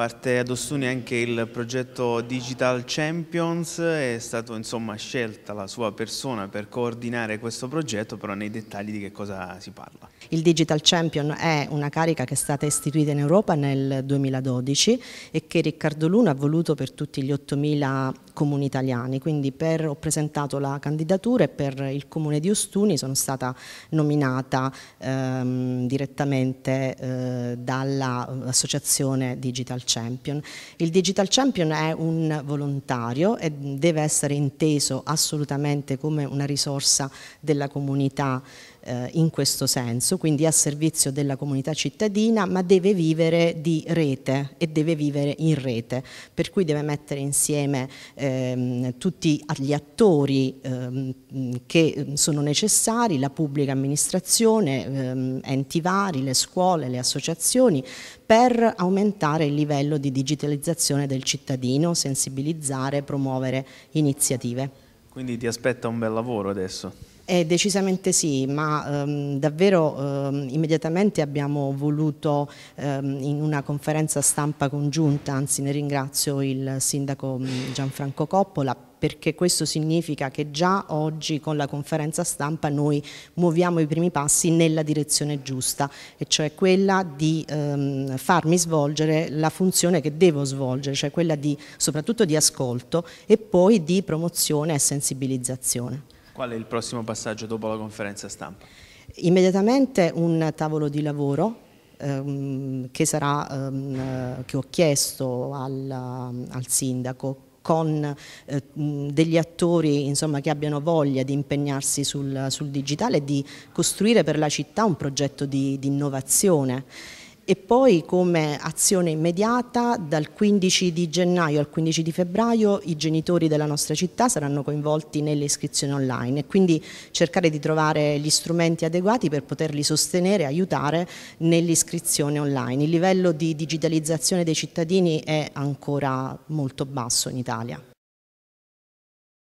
Parte ad Ostuni anche il progetto Digital Champions, è stata insomma scelta la sua persona per coordinare questo progetto, però nei dettagli di che cosa si parla. Il Digital Champion è una carica che è stata istituita in Europa nel 2012 e che Riccardo Luna ha voluto per tutti gli 8.000 comuni italiani, quindi per, ho presentato la candidatura e per il comune di Ostuni sono stata nominata ehm, direttamente eh, dall'associazione eh, Digital Champions. Champion. Il Digital Champion è un volontario e deve essere inteso assolutamente come una risorsa della comunità eh, in questo senso, quindi a servizio della comunità cittadina, ma deve vivere di rete e deve vivere in rete, per cui deve mettere insieme ehm, tutti gli attori ehm, che sono necessari, la pubblica amministrazione, ehm, enti vari, le scuole, le associazioni, per aumentare il livello livello di digitalizzazione del cittadino, sensibilizzare, e promuovere iniziative. Quindi ti aspetta un bel lavoro adesso. Eh, decisamente sì, ma ehm, davvero ehm, immediatamente abbiamo voluto ehm, in una conferenza stampa congiunta, anzi ne ringrazio il sindaco mm, Gianfranco Coppola perché questo significa che già oggi con la conferenza stampa noi muoviamo i primi passi nella direzione giusta, e cioè quella di ehm, farmi svolgere la funzione che devo svolgere, cioè quella di, soprattutto di ascolto e poi di promozione e sensibilizzazione. Qual è il prossimo passaggio dopo la conferenza stampa? Immediatamente un tavolo di lavoro ehm, che, sarà, ehm, che, ho chiesto al, al sindaco con eh, mm, degli attori insomma, che abbiano voglia di impegnarsi sul, sul digitale e di costruire per la città un progetto di, di innovazione e poi come azione immediata dal 15 di gennaio al 15 di febbraio i genitori della nostra città saranno coinvolti nelle iscrizioni online e quindi cercare di trovare gli strumenti adeguati per poterli sostenere e aiutare nell'iscrizione online. Il livello di digitalizzazione dei cittadini è ancora molto basso in Italia.